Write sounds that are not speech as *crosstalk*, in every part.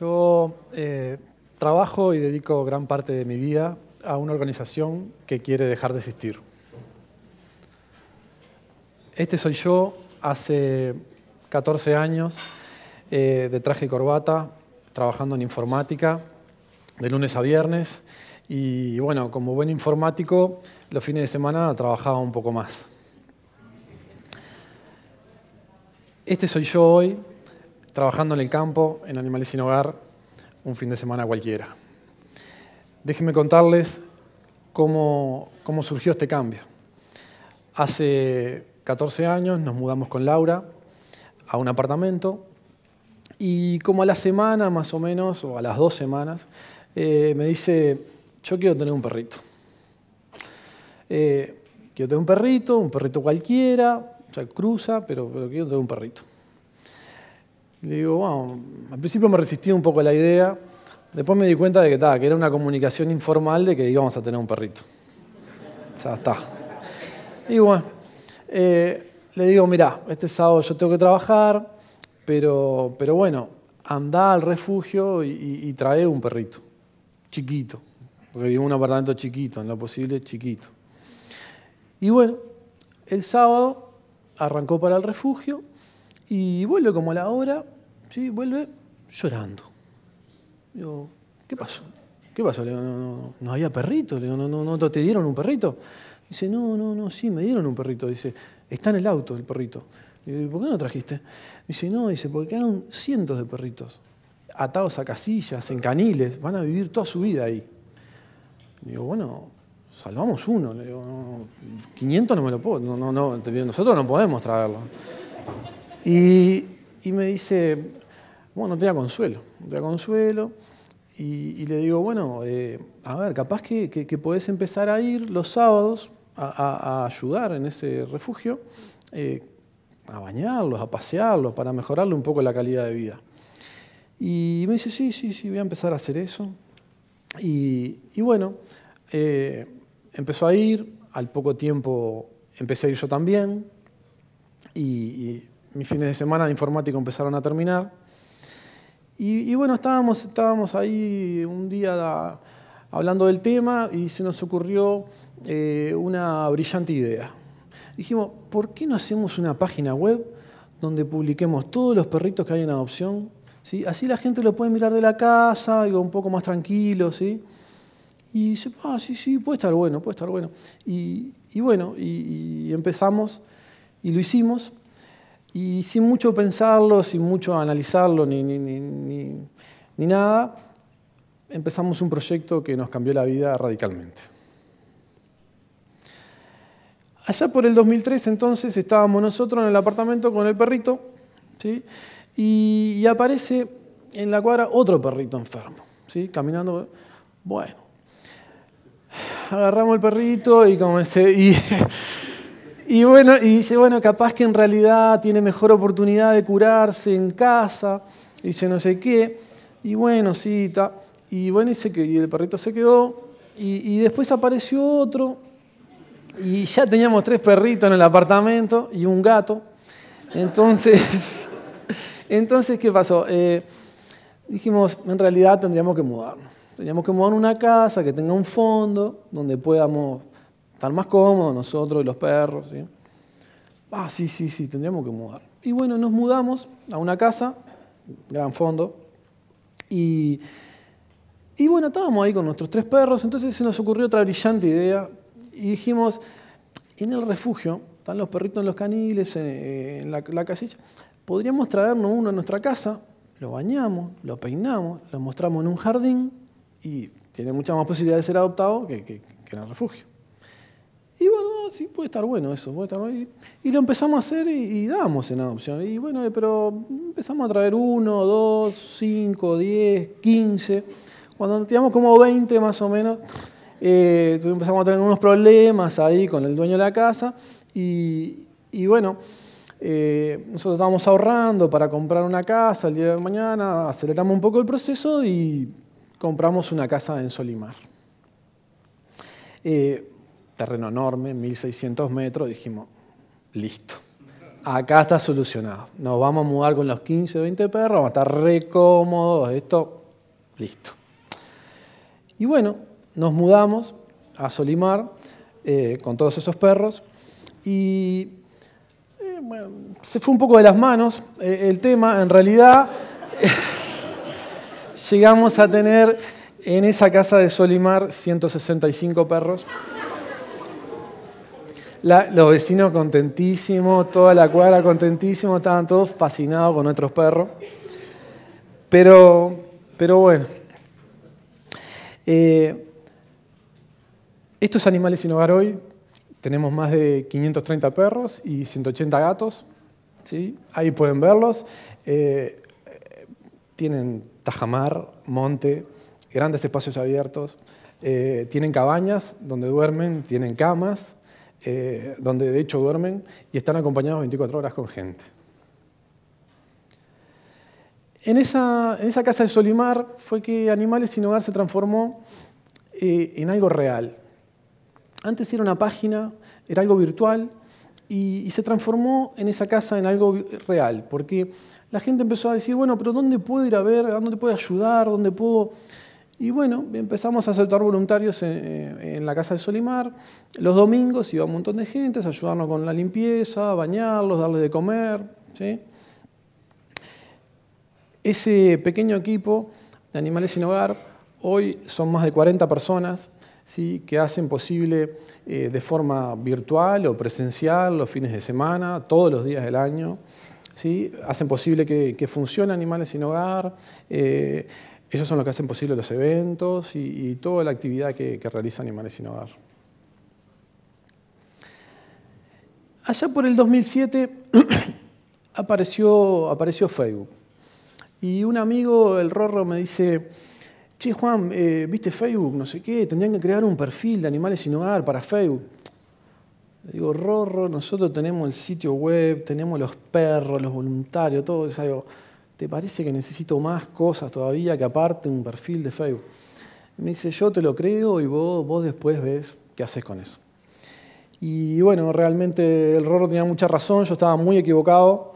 Yo eh, trabajo y dedico gran parte de mi vida a una organización que quiere dejar de existir. Este soy yo hace 14 años, eh, de traje y corbata, trabajando en informática, de lunes a viernes. Y bueno, como buen informático, los fines de semana trabajaba un poco más. Este soy yo hoy, trabajando en el campo, en Animales sin Hogar, un fin de semana cualquiera. Déjenme contarles cómo, surgió este cambio. Hace 14 años nos mudamos con Laura a un apartamento y como a la semana más o menos, o a las dos semanas, eh, me dice, yo quiero tener un perrito. Eh, quiero tener un perrito, un perrito cualquiera, o sea, cruza, pero quiero tener un perrito. Le digo, bueno, al principio me resistí un poco a la idea, después me di cuenta de que, que era una comunicación informal de que íbamos a tener un perrito. Ya está. Y bueno, eh, le digo, mirá, este sábado yo tengo que trabajar, pero, pero bueno, andá al refugio y, trae un perrito, chiquito, porque vivo en un apartamento chiquito, en lo posible chiquito. Y bueno, el sábado arrancó para el refugio y vuelve como a la hora, ¿sí? vuelve llorando. Digo, ¿qué pasó? ¿Qué pasó? Le digo, no, no, no había perrito. Le digo, no, no, no, ¿te dieron un perrito? Dice, no, no, no, sí, me dieron un perrito. Dice, está en el auto el perrito. Le digo, ¿por qué no trajiste? Dice, no, dice, porque quedaron cientos de perritos atados a casillas, en caniles, van a vivir toda su vida ahí. digo, bueno, salvamos uno. Le digo, 500 no me lo puedo, no, no, no, nosotros no podemos traerlo. Y, me dice, bueno, no tenía consuelo, no consuelo. Y, le digo, bueno, eh, a ver, capaz que, que, podés empezar a ir los sábados a, ayudar en ese refugio, eh, a bañarlos, a pasearlos, para mejorarle un poco la calidad de vida. Y me dice, sí, sí, sí, voy a empezar a hacer eso. Y, bueno, eh, empezó a ir, al poco tiempo empecé a ir yo también, y mis fines de semana de informático empezaron a terminar. Y, bueno, estábamos, ahí un día hablando del tema y se nos ocurrió eh, una brillante idea. Dijimos, ¿por qué no hacemos una página web donde publiquemos todos los perritos que hay en adopción? Así la gente lo puede mirar de la casa, algo un poco más tranquilo, ¿sí? Y dice, ah, sí, sí, puede estar bueno, puede estar bueno. Y, bueno, y empezamos y lo hicimos. Y sin mucho pensarlo, sin mucho analizarlo ni, ni, nada, empezamos un proyecto que nos cambió la vida radicalmente. Allá por el 2003 entonces estábamos nosotros en el apartamento con el perrito y, aparece en la cuadra otro perrito enfermo, ¿sí? caminando. Bueno, agarramos el perrito y, comencé, y y bueno, y dice, bueno, capaz que en realidad tiene mejor oportunidad de curarse en casa, dice no sé qué, y bueno, sí, y bueno, y, que el perrito se quedó, y, después apareció otro, y ya teníamos tres perritos en el apartamento y un gato, entonces, *laughs* entonces ¿qué pasó? Eh, dijimos, en realidad tendríamos que mudarnos. Teníamos que mudar una casa que tenga un fondo donde podamos están más cómodos nosotros y los perros. ¿sí? Ah, sí, sí, sí, tendríamos que mudar. Y bueno, nos mudamos a una casa, gran fondo, y, bueno, estábamos ahí con nuestros tres perros, entonces se nos ocurrió otra brillante idea y dijimos, en el refugio, están los perritos en los caniles, en, la, casilla, podríamos traernos uno a nuestra casa, lo bañamos, lo peinamos, lo mostramos en un jardín y tiene mucha más posibilidad de ser adoptado que en el refugio sí, puede estar bueno eso, puede estar bueno. Y, lo empezamos a hacer y, damos dábamos en adopción. Y bueno, eh, pero empezamos a traer uno, dos, cinco, diez, quince. Cuando teníamos como 20 más o menos, eh, empezamos a tener unos problemas ahí con el dueño de la casa. Y, bueno, eh, nosotros estábamos ahorrando para comprar una casa el día de mañana, aceleramos un poco el proceso y compramos una casa en Solimar. Eh, terreno enorme, 1600 metros, dijimos, listo, acá está solucionado. Nos vamos a mudar con los 15 o 20 perros, vamos a estar re cómodos, esto, listo. Y bueno, nos mudamos a Solimar eh, con todos esos perros y eh, se fue un poco de las manos eh, el tema, en realidad *laughs* llegamos a tener en esa casa de Solimar 165 perros los vecinos contentísimos, toda la cuadra contentísimo, estaban todos fascinados con nuestros perros. Pero, bueno, eh, estos animales sin hogar hoy, tenemos más de 530 perros y 180 gatos, ahí pueden verlos. Eh, tienen tajamar, monte, grandes espacios abiertos, eh, tienen cabañas donde duermen, tienen camas, eh, donde de hecho duermen y están acompañados 24 horas con gente. En esa, en esa casa de Solimar fue que Animales sin Hogar se transformó eh, en algo real. Antes era una página, era algo virtual y, y se transformó en esa casa en algo real, porque la gente empezó a decir, bueno, pero ¿dónde puedo ir a ver? ¿Dónde puedo ayudar? ¿Dónde puedo...? Y bueno, empezamos a aceptar voluntarios eh, en, la casa de Solimar. Los domingos iba un montón de gente a ayudarnos con la limpieza, a bañarlos, darles de comer. Ese pequeño equipo de animales sin hogar, hoy son más de 40 personas ¿sí? que hacen posible eh, de forma virtual o presencial los fines de semana, todos los días del año. ¿sí? Hacen posible que, funcione Animales sin Hogar. Eh, esos son los que hacen posible los eventos y, toda la actividad que, realizan Animales Sin Hogar. Allá por el 2007 *clears throat* apareció, apareció Facebook. Y un amigo, el Rorro, me dice, che Juan, eh, ¿viste Facebook? No sé qué, tendrían que crear un perfil de Animales Sin Hogar para Facebook. Le digo, Rorro, nosotros tenemos el sitio web, tenemos los perros, los voluntarios, todo eso. ¿te parece que necesito más cosas todavía que aparte un perfil de Facebook? Me dice, yo te lo creo y vos, después ves qué haces con eso. Y bueno, realmente el Rorro tenía mucha razón, yo estaba muy equivocado.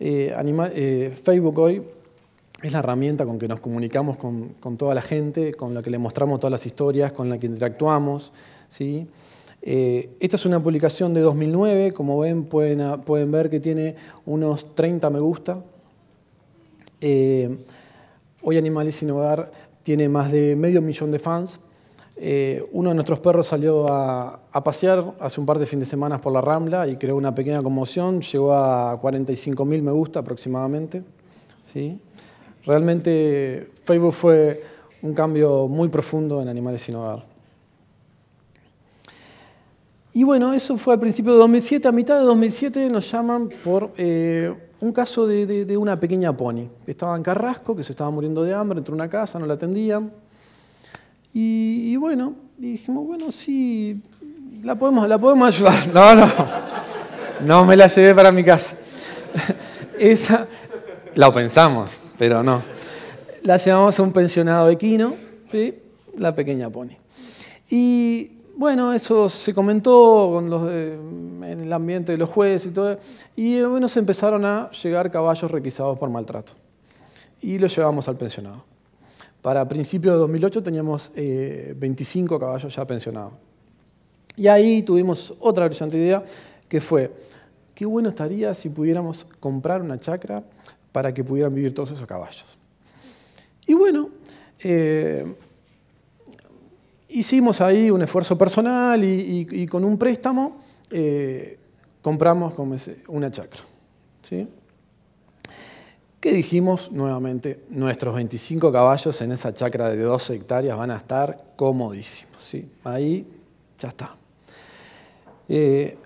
Eh, eh, Facebook hoy es la herramienta con que nos comunicamos con, toda la gente, con la que le mostramos todas las historias, con la que interactuamos. ¿sí? Eh, esta es una publicación de 2009, como ven pueden, pueden ver que tiene unos 30 me gusta. Eh, hoy Animales sin Hogar tiene más de medio millón de fans. Eh, uno de nuestros perros salió a, pasear hace un par de fines de semana por la Rambla y creó una pequeña conmoción. Llegó a 45.000 me gusta aproximadamente. ¿sí? Realmente Facebook fue un cambio muy profundo en Animales sin Hogar. Y bueno, eso fue al principio de 2007. A mitad de 2007 nos llaman por eh, un caso de, una pequeña pony. Estaba en Carrasco, que se estaba muriendo de hambre, entró una casa, no la atendían. Y, bueno, dijimos, bueno, sí, la podemos, la podemos ayudar. *laughs* No, no, no me la llevé para mi casa. *laughs* Esa, la pensamos, pero no. La llevamos a un pensionado equino, ¿sí? la pequeña pony. Y bueno, eso se comentó con los, en el ambiente de los jueces y todo. Y eh, bueno, se empezaron a llegar caballos requisados por maltrato. Y los llevamos al pensionado. Para principios de 2008 teníamos 25 eh, caballos ya pensionados. Y ahí tuvimos otra brillante idea, que fue, qué bueno estaría si pudiéramos comprar una chacra para que pudieran vivir todos esos caballos. Y bueno, eh, Hicimos ahí un esfuerzo personal y, con un préstamo eh, compramos una chacra. ¿sí? ¿Qué dijimos nuevamente? Nuestros 25 caballos en esa chacra de 12 hectáreas van a estar comodísimos. ¿sí? Ahí ya está. Eh,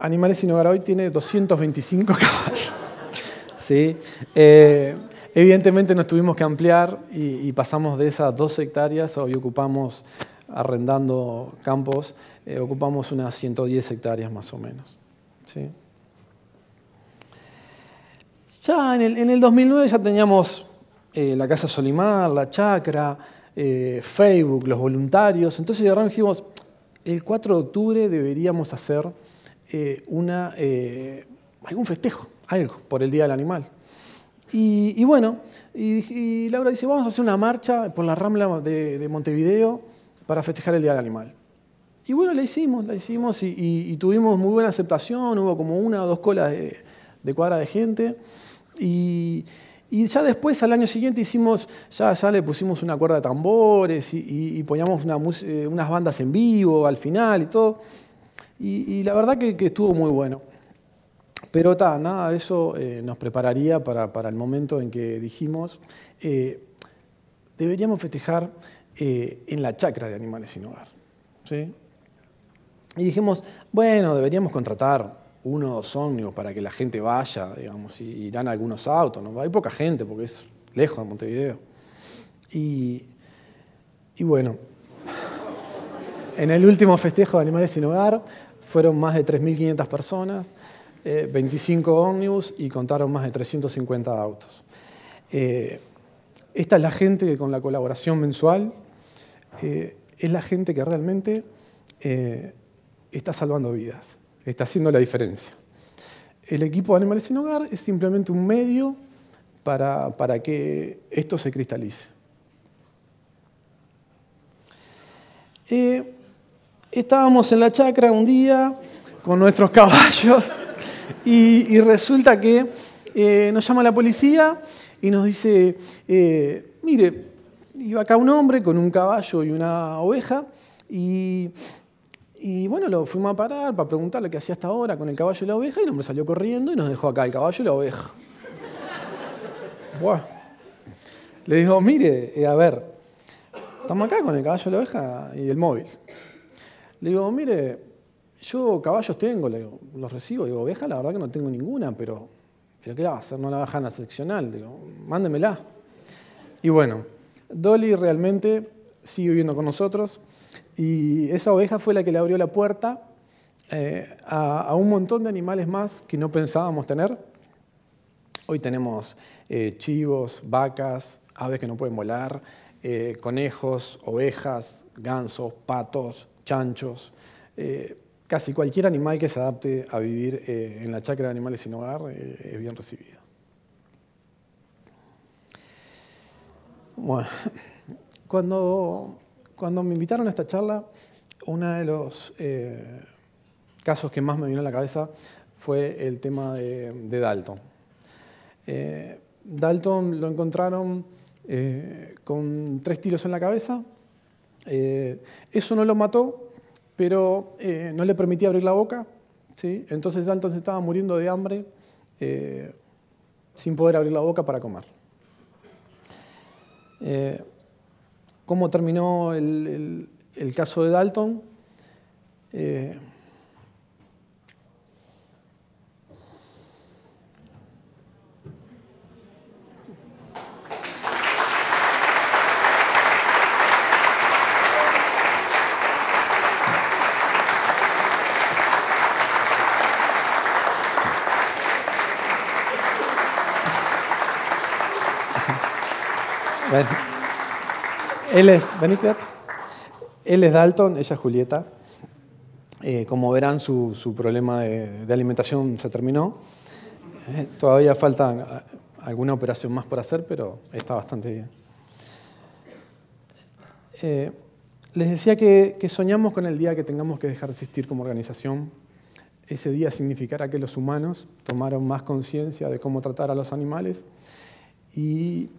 Animales sin hogar hoy tiene 225 *laughs* caballos. Eh, evidentemente nos tuvimos que ampliar y, y pasamos de esas 12 hectáreas, hoy ocupamos arrendando campos, eh, ocupamos unas 110 hectáreas más o menos. Ya en el, 2009 ya teníamos eh, la Casa Solimar, la Chacra, eh, Facebook, los voluntarios. Entonces ya dijimos, el 4 de octubre deberíamos hacer una, algún festejo, algo, por el Día del Animal. Y, bueno, y, Laura dice, vamos a hacer una marcha por la Rambla de Montevideo para festejar el Día del Animal. Y bueno, la hicimos, la hicimos y, tuvimos muy buena aceptación, hubo como una o dos colas de, cuadra de gente. Y, ya después, al año siguiente, hicimos, ya, ya le pusimos una cuerda de tambores y, poníamos eh, unas bandas en vivo al final y todo. Y, la verdad que, estuvo muy bueno. Pero nada eso eh, nos prepararía para, el momento en que dijimos, eh, deberíamos festejar eh, en la chacra de animales sin hogar. ¿sí? Y dijimos, bueno, deberíamos contratar uno o dos ómnibus para que la gente vaya, digamos, y dan algunos autos. ¿no? Hay poca gente porque es lejos de Montevideo. Y, bueno, en el último festejo de Animales sin Hogar fueron más de 3.500 personas, 25 eh, ómnibus y contaron más de 350 autos. Eh, esta es la gente que con la colaboración mensual eh, es la gente que realmente eh, está salvando vidas, está haciendo la diferencia. El equipo de Animales sin Hogar es simplemente un medio para, que esto se cristalice. Eh, estábamos en la chacra un día con nuestros *laughs* caballos y, resulta que nos llama la policía y nos dice, mire, iba acá un hombre con un caballo y una oveja y, bueno, lo fuimos a parar para preguntarle que hacía hasta ahora con el caballo y la oveja y el hombre salió corriendo y nos dejó acá el caballo y la oveja. *laughs* Le digo, mire, eh, a ver, estamos acá con el caballo y la oveja y el móvil. Le digo, mire, yo caballos tengo, los recibo, digo, oveja la verdad que no tengo ninguna, pero, pero ¿qué la va a hacer? No la bajan a la seccional, le digo, mándemela. Y bueno, Dolly realmente sigue viviendo con nosotros y esa oveja fue la que le abrió la puerta eh, a, un montón de animales más que no pensábamos tener. Hoy tenemos eh, chivos, vacas, aves que no pueden volar, eh, conejos, ovejas, gansos, patos, chanchos, casi cualquier animal que se adapte a vivir en la chacra de animales sin hogar es bien recibido. Bueno, cuando, cuando me invitaron a esta charla, uno de los eh, casos que más me vino a la cabeza fue el tema de, Dalton. Eh, Dalton lo encontraron eh, con tres tiros en la cabeza. eso no lo mató, pero no le permitía abrir la boca. ¿sí? Entonces Dalton se estaba muriendo de hambre sin poder abrir la boca para comer. Eh, cómo terminó el, caso de Dalton. Eh, Él es, Él es Dalton, ella es Julieta. Eh, como verán, su, problema de, alimentación se terminó. Eh, todavía falta eh, alguna operación más por hacer, pero está bastante bien. les decía que, soñamos con el día que tengamos que dejar de existir como organización. Ese día significará que los humanos tomaron más conciencia de cómo tratar a los animales. Y,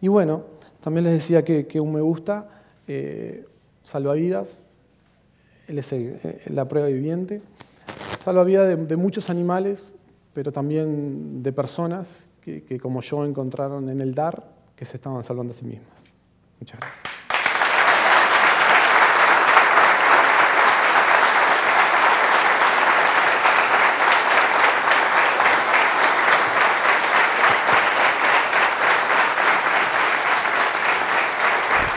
y bueno, también les decía que, un me gusta eh, salvavidas, él es eh, la prueba viviente, salvavidas de, de, muchos animales, pero también de personas que como yo encontraron en el dar que se estaban salvando a sí mismas. Muchas gracias.